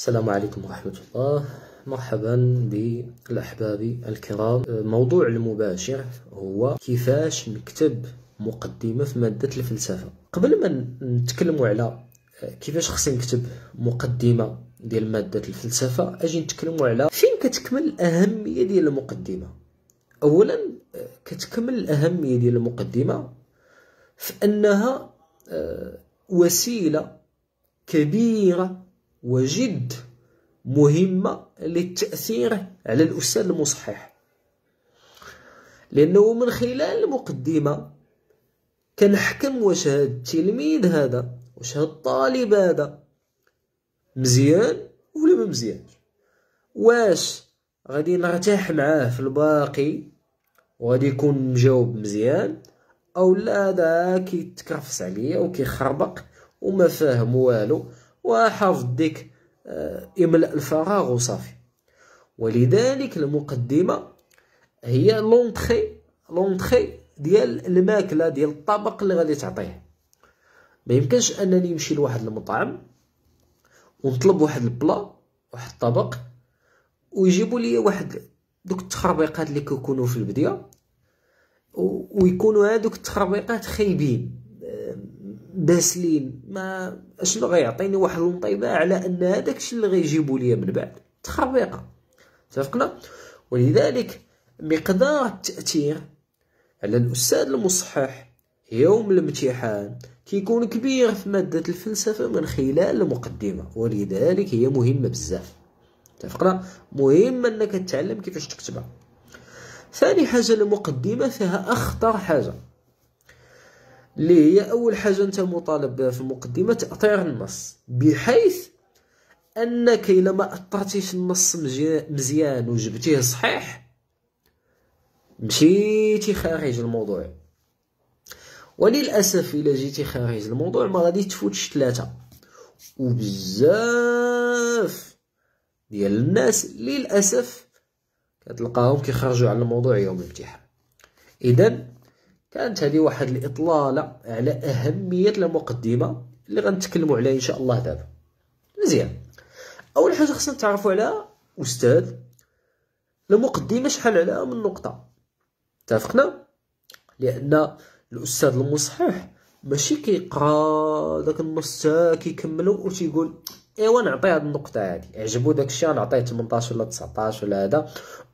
السلام عليكم ورحمة الله مرحبا بالأحباب الكرام موضوع المباشر هو كيفاش نكتب مقدمة في مادة الفلسفة قبل ما نتكلموا على كيفاش خصني نكتب مقدمة ديال مادة الفلسفة أجي نتكلموا على فين كتكمل الأهمية ديال المقدمة أولا كتكمل الأهمية ديال المقدمة في أنها آه، وسيلة كبيرة وجد مهمة للتأثير على الأستاذ المصحح لأنه من خلال المقدمة كنحكم واش هاد التلميذ هذا واش هاد الطالب هذا مزيان ولا ما مزيانش واش غادي نرتاح معاه في الباقي وغادي يكون مجاوب مزيان او لا هذا كيتكرفس عليا وكيخربق وما فاهم والو ديك آه، املأ الفراغ وصافي ولذلك المقدمة هي لونتخي لونتخي ديال الماكله ديال الطبق اللي غادي تعطيه ما يمكنش انني نمشي لواحد المطعم ونطلب واحد البلا واحد الطبق ويجيبوا لي واحد دوك التخربيقات اللي كيكونوا في البدايه ويكونوا هادوك التخربيقات خايبين داسلين ما اشنو غيعطيني واحد الانطباع على ان هذاك الشيء اللي غيجيبوا لي من بعد تخربيقه اتفقنا ولذلك مقدار التاثير على الاستاذ المصحح يوم الامتحان كيكون كبير في مادة الفلسفة من خلال المقدمة ولذلك هي مهمة بزاف اتفقنا مهم انك تتعلم كيفاش تكتبها ثاني حاجة المقدمة فيها اخطر حاجة اللي هي اول حاجه انت مطالب بها في المقدمه تاطير النص بحيث انك الا ما اطرتيش النص مزيان وجبتيه صحيح مشيتي خارج الموضوع وللاسف الا جيتي خارج الموضوع ما غادي تفوتش ثلاثه وبزاف ديال الناس للاسف كتلقاهم كيخرجوا على الموضوع يوم الامتحان اذا كانت هذه واحد الاطلاله على اهميه المقدمه اللي غنتكلموا عليها ان شاء الله دابا مزيان اول حاجه خصنا نتعرفوا على استاذ المقدمه شحال عليها من نقطه اتفقنا لان الاستاذ المصحح ماشي كيقرا داك النص كيكملو و تيقول ايوا نعطي هاد النقطه هادي عجبو داكشي غنعطيه 18 ولا 19 ولا هذا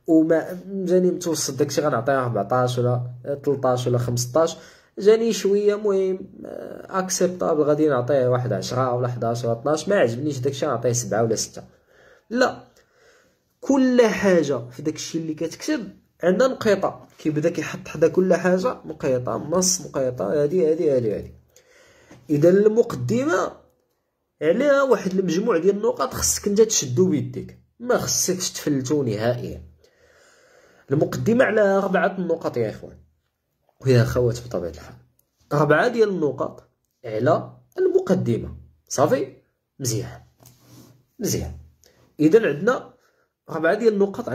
وما جاني متوسط داكشي غنعطيه 14 ولا 13 ولا 15 جاني شويه مهم اكسبتابل آه، غادي نعطيه واحد 10 ولا 11 ولا 12 ما عجبنيش داكشي غنعطيه 7 ولا 6 لا كل حاجه في داكشي اللي كتكتب عندها نقيطه كيبدا كيحط حدا كل حاجه نقيطه نص نقيطه هادي هادي هادي هادي اذا المقدمه على واحد المجموع ديال النقاط خصك انت تشدو بيديك ما خصكش تفلتو نهائيا المقدمه على اربعه النقط يا اخوان ويا اخوات بطبيعه الحال اربعه ديال النقط على المقدمه صافي مزيان مزيان اذا عندنا اربعه ديال النقط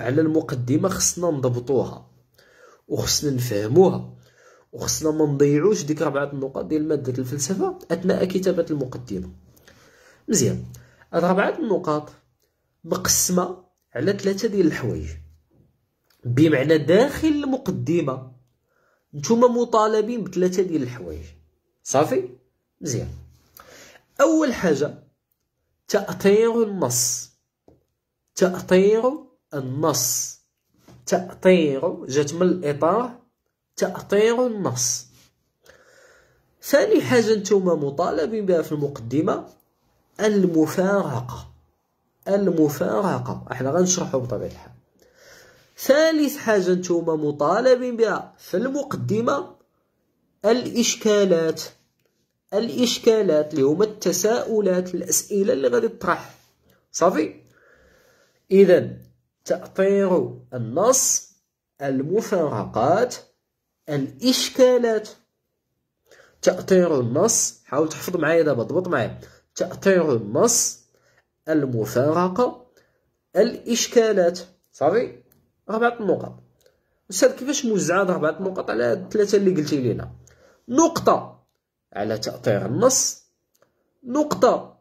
على المقدمه خصنا نضبطوها وخصنا نفهموها وخصنا ما نضيعوش ديك ربعه النقط ديال ماده الفلسفه اثناء كتابه المقدمه مزيان هاد ربعه النقاط مقسمه على ثلاثه ديال الحوايج بمعنى داخل المقدمه نتوما مطالبين بثلاثه ديال الحوايج صافي مزيان اول حاجه تاطير النص تاطير النص تاطير جات من الاطار تأطير النص ثاني حاجة نتوما مطالبين بها في المقدمة المفارقة المفارقة احنا غنشرحو بطبيعة الحال ثالث حاجة نتوما مطالبين بها في المقدمة الإشكالات الإشكالات اللي هما التساؤلات الأسئلة اللي غادي تطرح صافي إذا تأطير النص المفارقات الإشكالات تأطير النص حاول تحفظ معايا دابا ضبط معايا تأطير النص المفارقة الإشكالات صافي أربعة النقط أستاذ كيفاش موزعة هاد أربعة النقط على الثلاثة اللي قلتي لينا نقطة على تأطير النص نقطة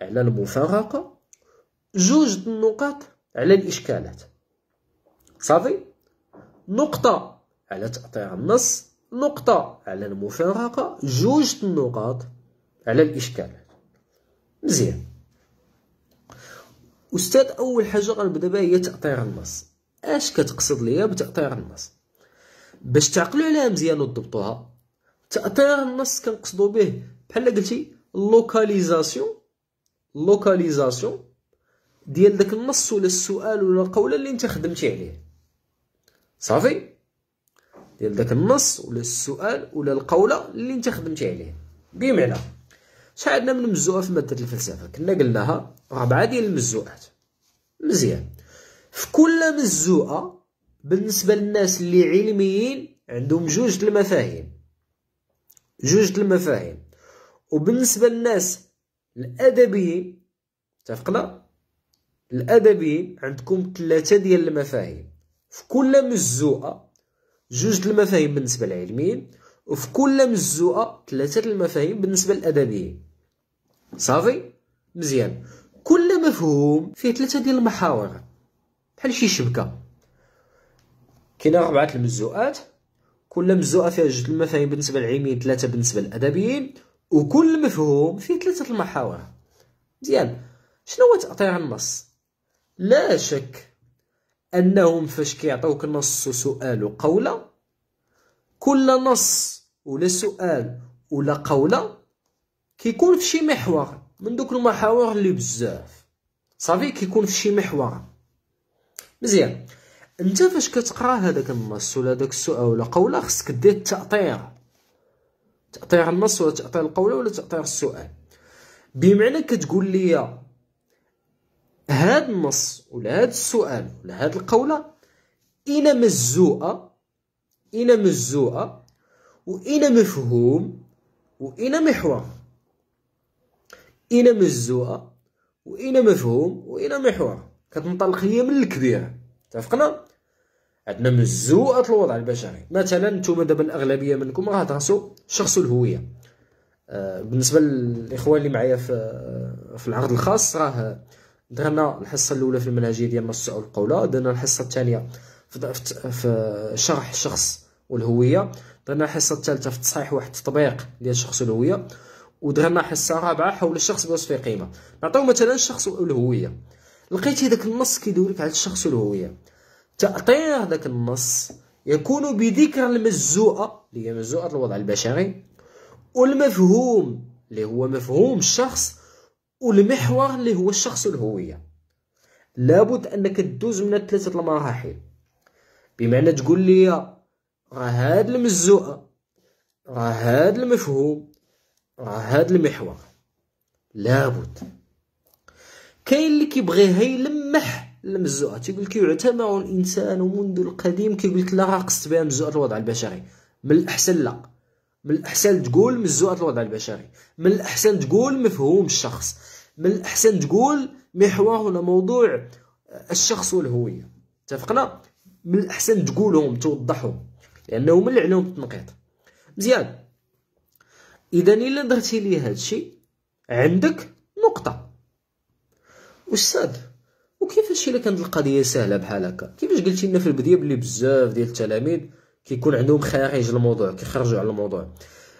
على المفارقة جوج النقط على الإشكالات صافي نقطة على تأطير النص نقطة على المفارقة جوج النقاط على الإشكال مزيان أستاذ أول حاجة غنبدا بها هي تأطير النص أش كتقصد ليا بتأطير النص باش تعقلوا عليها مزيان وضبطوها تأطير النص كنقصدو به بحال قلتي لوكاليزاسيون لوكاليزاسيون ديال داك النص ولا السؤال ولا القولة اللي انت خدمتي عليه صافي ديال داك النص ولا السؤال ولا القوله اللي انت خدمتي عليه بمعنى شحال عندنا من مزوعه في ماده الفلسفه كنا قلناها ربعه ديال المزوعات مزيان في كل مزوعه بالنسبه للناس اللي علميين عندهم جوج المفاهيم جوج المفاهيم وبالنسبه للناس الادبيين اتفقنا الادبيين عندكم ثلاثه ديال المفاهيم في كل مزوعه جوج المفاهيم بالنسبة للعلميين وفي كل مجزوءة ثلاثة المفاهيم بالنسبة للأدبيين صافي مزيان كل مفهوم فيه ثلاثة ديال المحاور بحال شي شبكة كاينة ربعة المجزوءات كل مجزوءة فيها جوج المفاهيم بالنسبة للعلميين ثلاثة بالنسبة للأدبيين وكل مفهوم فيه ثلاثة المحاور مزيان شنو هو تأطير النص لا شك انهم فاش كيعطيوك نص وسؤال وقوله كل نص ولا سؤال ولا قوله كيكون في شي محور من دوك المحاور اللي بزاف صافي كيكون في شي محور مزيان انت فاش كتقرا هذاك النص ولا داك السؤال ولا قوله خصك دير التأطير تأطير النص ولا تأطير القوله ولا تأطير السؤال بمعنى كتقول لي هذا النص ولا هذا السؤال ولا هذه القولة إلى مزوءة إلى مزوءة وإلى مفهوم وإلى محور إلى مزوءة وإلى مفهوم وإلى محور كتنطلق هي من الكبيرة اتفقنا عندنا مزوءة الوضع البشري مثلا نتوما دابا الأغلبية منكم راه تدرسوا شخص الهوية آه، بالنسبة للإخوان اللي معايا في في العرض الخاص راه درنا الحصه الاولى في المنهجيه ديال النص والقوله درنا الحصه الثانيه في, في شرح الشخص والهويه درنا الحصه الثالثه في تصحيح واحد التطبيق ديال الشخص والهويه ودرنا حصه رابعه حول الشخص بوصف قيمه نعطيو مثلا الشخص والهويه لقيتي داك النص كيدور لك على الشخص والهويه تاطير داك النص يكون بذكر المزوءه اللي هي مزوءه الوضع البشري والمفهوم اللي هو مفهوم الشخص والمحور اللي هو الشخص والهويه لابد انك تدوز من ثلاثه المراحل بمعنى تقول لي راه هاد المزوقه راه هاد المفهوم راه هاد المحور لابد كاين اللي كيبغي يلمح المزوقه تيقول لك يعتمر الانسان منذ القديم كيقول لك لا راه قصت بها مزوقه الوضع البشري من الاحسن لا من الاحسن تقول مزوات الوضع البشري من الاحسن تقول مفهوم الشخص من الاحسن تقول محور ولا موضوع آه، الشخص والهويه اتفقنا من الاحسن تقولهم توضحهم لانه من اللي عليهم التنقيط مزيان اذا الا درتي لي هذا الشيء عندك نقطه استاذ وكيفاش الا كانت القضيه سهله بحال هكا كيفاش قلتي لنا في البدايه بلي بزاف ديال التلاميذ كيكون عندهم خارج الموضوع كيخرجوا على الموضوع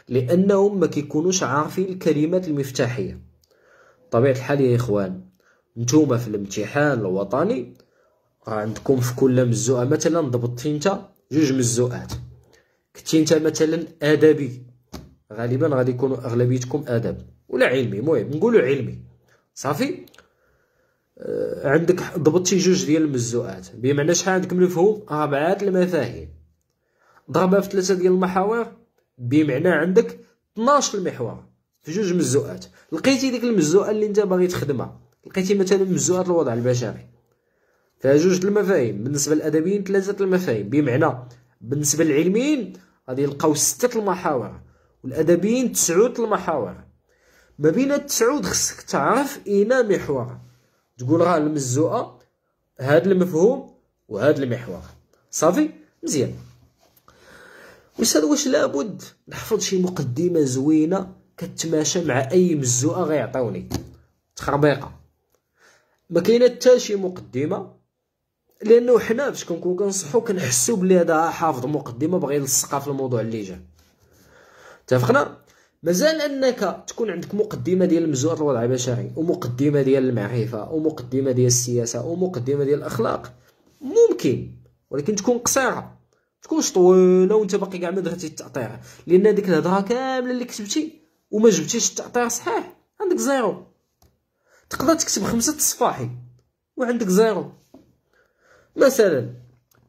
لانهم ما كيكونوش عارفين الكلمات المفتاحيه طبيعه الحال يا اخوان نتوما في الامتحان الوطني عندكم في كل مزوءه مثلا ضبطتي انت جوج مزوءات كنتي انت مثلا ادبي غالبا غادي يكونوا اغلبيتكم ادب ولا علمي المهم نقولوا علمي صافي آه، عندك ضبطتي جوج ديال المزوءات بمعنى شحال عندك من مفهوم اربعه المفاهيم ضربها في ثلاثه ديال المحاور بمعنى عندك 12 المحور في جوج مزوقات لقيتي ديك المزوقه اللي انت باغي تخدمها لقيتي مثلا مزوقه الوضع البشري فيها جوج المفاهيم بالنسبه للادبيين ثلاثه المفاهيم بمعنى بالنسبه للعلميين غادي يلقاو سته المحاور والادبيين تسعود المحاور ما بين التسعود خصك تعرف اين محور تقول راه المزوقه هاد المفهوم وهذا المحور صافي مزيان ويسال واش لابد نحفظ شي مقدمه زوينه كتماشى مع اي مزوقه غيعطيوني تخربيقه ما كاينه حتى شي مقدمه لانه حنا باش كنكون كنصحو كنحسو بلي هذا حافظ مقدمه بغا يلصقها في الموضوع اللي جا اتفقنا مازال انك تكون عندك مقدمه ديال المزوات الوضع البشري ومقدمه ديال المعرفه ومقدمه ديال السياسه ومقدمه ديال الاخلاق ممكن ولكن تكون قصيره تكونش طويله وانت باقي كاع ما درتي التعطير لان ديك الهضره كامله اللي كتبتي وما جبتيش التعطير صحيح عندك زيرو تقدر تكتب خمسه تصفاحي وعندك زيرو مثلا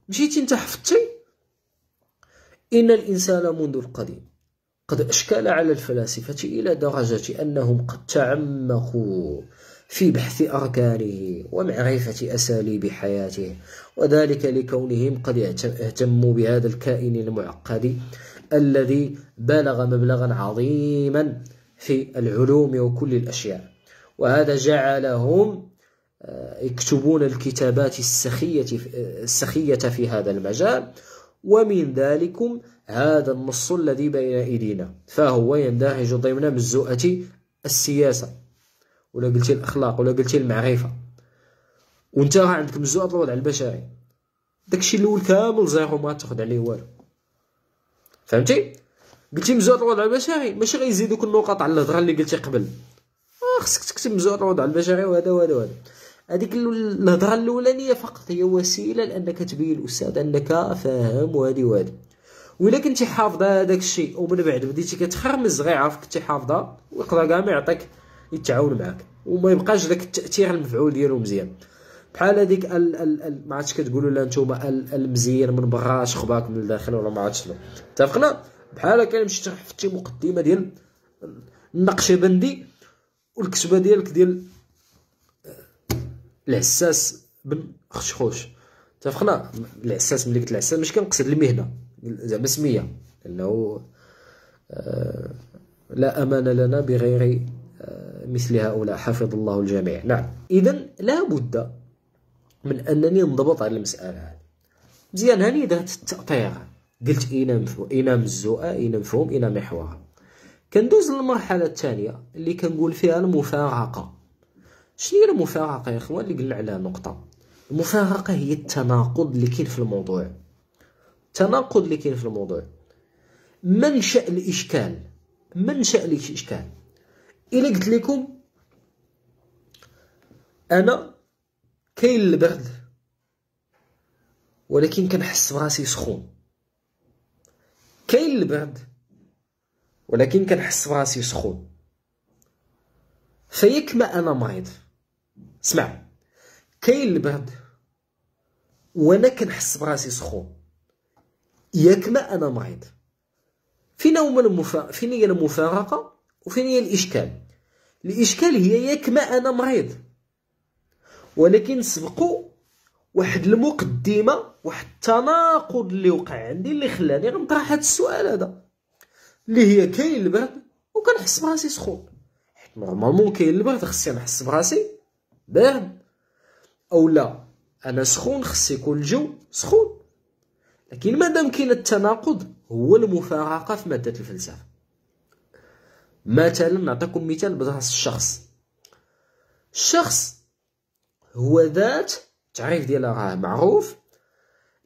مشيتي انت حفظتي ان الانسان منذ القديم قد اشكل على الفلاسفه الى درجه انهم قد تعمقوا في بحث أركانه ومعرفة أساليب حياته وذلك لكونهم قد اهتموا بهذا الكائن المعقد الذي بلغ مبلغا عظيما في العلوم وكل الأشياء وهذا جعلهم آه، يكتبون الكتابات السخية السخية في هذا المجال ومن ذلكم هذا النص الذي بين أيدينا فهو يندهج ضمن مزوءة السياسة ولا قلتي الاخلاق ولا قلتي المعرفه وانت راه عندك مجزوعه الوضع البشري داكشي الاول كامل زيرو ما تاخذ عليه والو فهمتي قلتي مجزوعه الوضع البشري ماشي غيزيدوك النقط على الهضره اللي قلتي قبل آه، خصك تكتب مجزوعه الوضع البشري وهذا وهذا وهذا هذيك الهضره الاولانيه فقط هي وسيله لانك تبين الاستاذ انك فاهم وهذه وهذه ولا كنتي حافظه هذاك الشيء ومن بعد بديتي كتخرمز غيعرفك كنتي حافظه ويقدر كاع ما يعطيك يتعاون معاك وما يبقاش داك التاثير المفعول ديالو مزيان بحال هذيك ال ال ال ما عادش كتقولوا لا نتوما المزير من برا خباك من الداخل ولا ما عادش شنو اتفقنا بحال هكا مشيت حفظتي مقدمه ديال النقشبندي والكتبه ديالك ديال العساس بن خشخوش اتفقنا العساس ملي قلت العساس ماشي كنقصد المهنه زعما سميه لانه آه، لا امان لنا بغير مثل هؤلاء حفظ الله الجميع نعم إذا لا بد من أنني نضبط على المسألة هذه مزيان هاني درت التقطيع قلت إينا مفهوم اين مزوءة إينا مفهوم إينا محور كندوز للمرحلة الثانية اللي كنقول فيها المفارقة شنو هي المفارقة يا إخوان اللي قلنا عليها نقطة المفارقة هي التناقض اللي كاين في الموضوع التناقض اللي كاين في الموضوع منشأ الإشكال منشأ الإشكال الا قلت لكم انا كاين البرد ولكن كنحس براسي سخون كاين البرد ولكن كنحس براسي سخون فيك ما انا مريض اسمع كاين البرد وانا كنحس براسي سخون ياك ما انا مريض فين هما المفارقه فين هي المفارقه وفين هي الإشكال الإشكال هي ياك ما أنا مريض ولكن سبقوا واحد المقدمة واحد التناقض اللي وقع عندي اللي خلاني غنطرح هذا السؤال هذا اللي هي كاين البرد وكنحس براسي سخون حيت نورمالمون كاين البرد خصني نحس براسي بارد او لا انا سخون خصي يكون الجو سخون لكن مادام كاين التناقض هو المفارقه في ماده الفلسفه مثلا نعطيكم مثال براس الشخص الشخص هو ذات التعريف ديالها راه معروف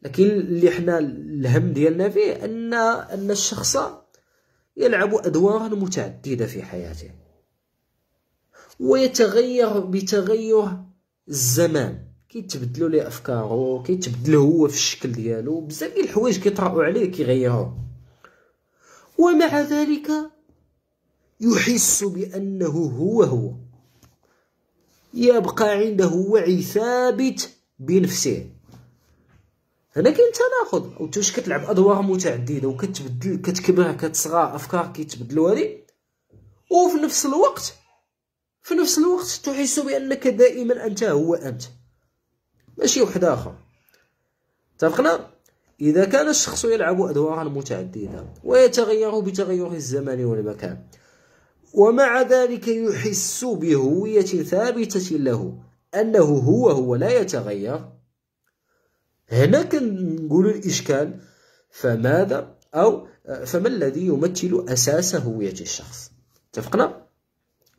لكن اللي حنا الهم ديالنا فيه ان ان الشخص يلعب ادوارا متعدده في حياته ويتغير بتغير الزمان كيتبدلوا ليه افكاره كيتبدل هو في الشكل ديالو بزاف ديال الحوايج كيطراو عليه كيغيروه ومع ذلك يحس بأنه هو هو يبقى عنده وعي ثابت بنفسه هنا كاين تناقض او واش كتلعب ادوار متعدده وكتبدل كتكبر كتصغى افكار كيتبدلوا هذه وفي نفس الوقت في نفس الوقت تحس بانك دائما انت هو انت ماشي واحد اخر اتفقنا اذا كان الشخص يلعب ادوارا متعدده ويتغير بتغير الزمان والمكان ومع ذلك يحس بهوية ثابتة له أنه هو هو لا يتغير هنا كنقول الإشكال فماذا أو فما الذي يمثل أساس هوية الشخص اتفقنا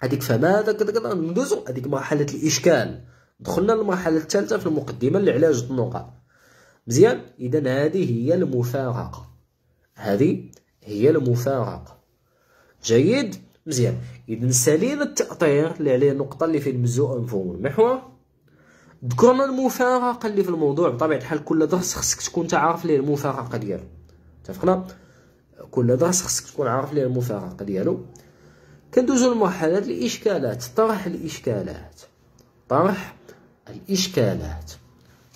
هذيك فماذا كذا ندوزو هذيك مرحلة الإشكال دخلنا للمرحلة الثالثة في المقدمة لعلاج عليها مزيان إذا هذه هي المفارقة هذه هي المفارقة جيد مزيان اذا سالينا التاطير اللي عليه النقطه اللي فيه المزوء مفهوم المحور ذكرنا المفارقه اللي في الموضوع بطبيعه الحال كل درس خصك تكون تعرف ليه المفارقه ديالو اتفقنا كل درس خصك تكون عارف ليه المفارقه ديالو كندوزو لمرحله الاشكالات طرح الاشكالات طرح الاشكالات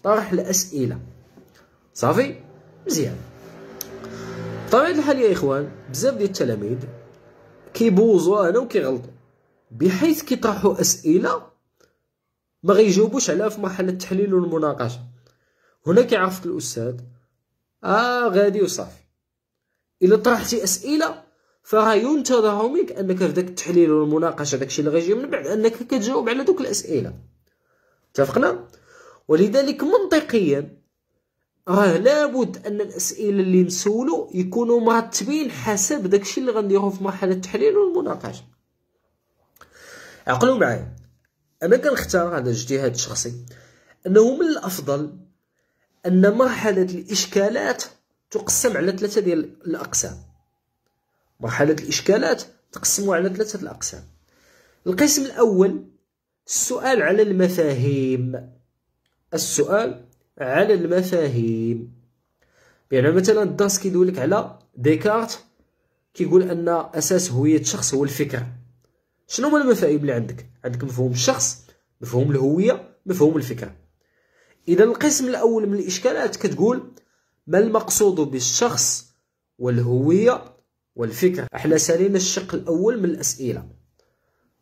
طرح الاسئله صافي مزيان بطبيعه الحال يا اخوان بزاف ديال التلاميذ كيبوزوا هنا وكيغلطوا بحيث كيطرحوا اسئله ما غيجاوبوش عليها في مرحله التحليل والمناقشه هنا كيعرفك الاستاذ اه غادي وصافي الا طرحتي اسئله فراه ينتظر منك انك في داك التحليل والمناقشه داكشي اللي غيجي من بعد انك كتجاوب على دوك الاسئله اتفقنا ولذلك منطقيا راه لابد ان الاسئله اللي نسولو يكونوا مرتبين حسب داكشي اللي غنديرو في مرحله التحليل والمناقشه عقلوا معايا انا كنختار هذا اجتهاد شخصي انه من الافضل ان مرحله الاشكالات تقسم على ثلاثه ديال الاقسام مرحله الاشكالات تقسموا على ثلاثه الاقسام القسم الاول السؤال على المفاهيم السؤال على المفاهيم يعني مثلا الدرس كيدوي لك على ديكارت كيقول ان اساس هويه الشخص هو الفكر شنو هما المفاهيم اللي عندك عندك مفهوم الشخص مفهوم الهويه مفهوم الفكر اذا القسم الاول من الاشكالات كتقول ما المقصود بالشخص والهويه والفكر احنا سالينا الشق الاول من الاسئله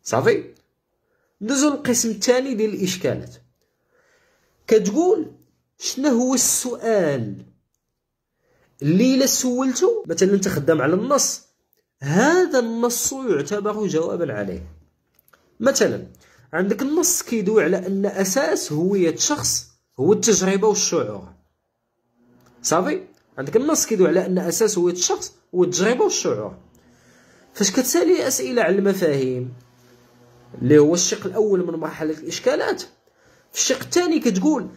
صافي ندوزو القسم الثاني ديال الاشكالات كتقول شنو هو السؤال اللي الا سولته مثلا انت خدام على النص هذا النص يعتبر جوابا عليه مثلا عندك النص كيدوي على ان اساس هويه شخص هو التجربه والشعور صافي عندك النص كيدوي على ان اساس هويه الشخص هو التجربه والشعور فاش كتسالي اسئله على المفاهيم اللي هو الشق الاول من مرحله الاشكالات في الشق الثاني كتقول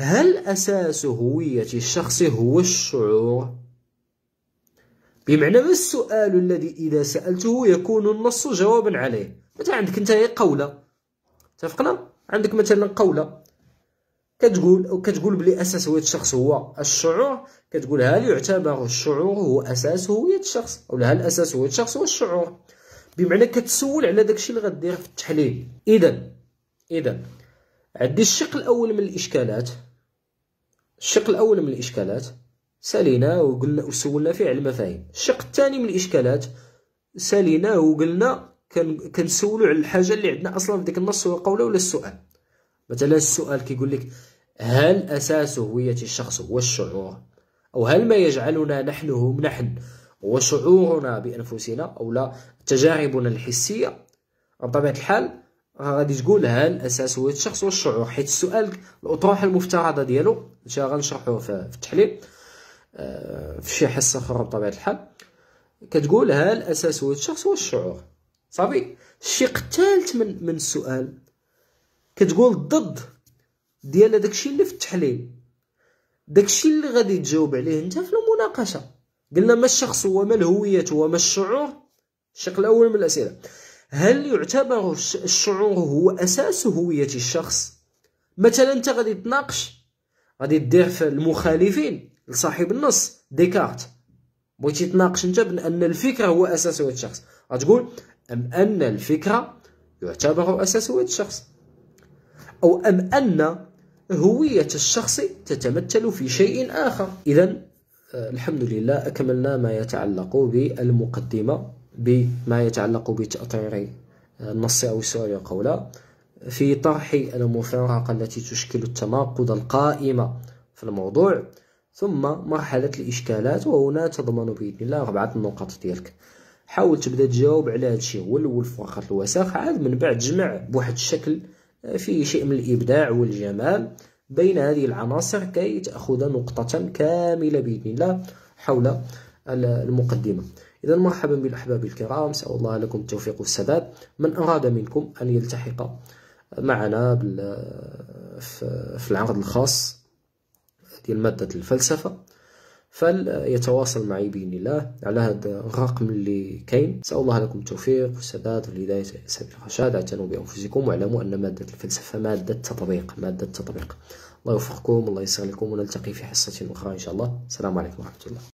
هل أساس هوية الشخص هو الشعور؟ بمعنى ما السؤال الذي إذا سألته يكون النص جوابا عليه مثلا عندك أنت قولة اتفقنا؟ عندك مثلا قولة كتقول أو كتقول بلي أساس هوية الشخص هو الشعور كتقول هل يعتبر الشعور هو أساس هوية الشخص أو هل أساس هوية الشخص هو الشعور بمعنى كتسول على داكشي اللي غدير في التحليل إذا إذا عندي الشق الأول من الإشكالات الشق الأول من الإشكالات سالينا وقلنا وسولنا فيه على المفاهيم الشق الثاني من الإشكالات سالينا وقلنا كنسولو على الحاجة اللي عندنا أصلا في ديك النص هو قولة ولا السؤال مثلا السؤال كيقول لك هل أساس هوية الشخص هو الشعور أو هل ما يجعلنا نحن هم نحن وشعورنا بأنفسنا أو لا تجاربنا الحسية عن طبيعة الحال غادي تقولها الاساس هو الشخص والشعور حيت السؤال الاطروحه المفترضه ديالو انت غنشرحوه في التحليل آه، في شي حصه اخرى بطبيعه الحال كتقولها الاساس هو الشخص والشعور صافي الشق الثالث من من السؤال كتقول الضد ديال داكشي اللي في التحليل داكشي اللي غادي تجاوب عليه انت في المناقشه قلنا ما الشخص هو ما الهويه هو ما الشعور الشق الاول من الاسئله هل يعتبر الشعور هو اساس هويه الشخص مثلا انت غادي تناقش غادي دير في المخالفين لصاحب النص ديكارت بغيتي تناقش انت بان الفكره هو اساس هويه الشخص غتقول ام ان الفكره يعتبر اساس هويه الشخص او ام ان هويه الشخص تتمثل في شيء اخر اذا آه، الحمد لله اكملنا ما يتعلق بالمقدمه بما يتعلق بتأطير آه، النص أو السؤال القولة في طرح المفارقة التي تشكل التناقض القائمة في الموضوع ثم مرحلة الإشكالات وهنا تضمن بإذن الله أربعة النقاط ديالك حاول تبدا تجاوب على هذا الشيء هو الاول في ورقه الوساخ عاد من بعد جمع بواحد الشكل آه، فيه شيء من الابداع والجمال بين هذه العناصر كي تاخذ نقطه كامله باذن الله حول المقدمه إذا مرحبا بالأحباب الكرام سأل الله لكم التوفيق والسداد من أراد منكم أن يلتحق معنا في العرض الخاص ديال مادة الفلسفة فليتواصل معي بإذن الله على هذا الرقم اللي كاين نسأل الله لكم التوفيق والسداد والهداية سبيل الرشاد اعتنوا بأنفسكم واعلموا أن مادة الفلسفة مادة تطبيق مادة تطبيق الله يوفقكم الله يسر لكم ونلتقي في حصة أخرى إن شاء الله السلام عليكم ورحمة الله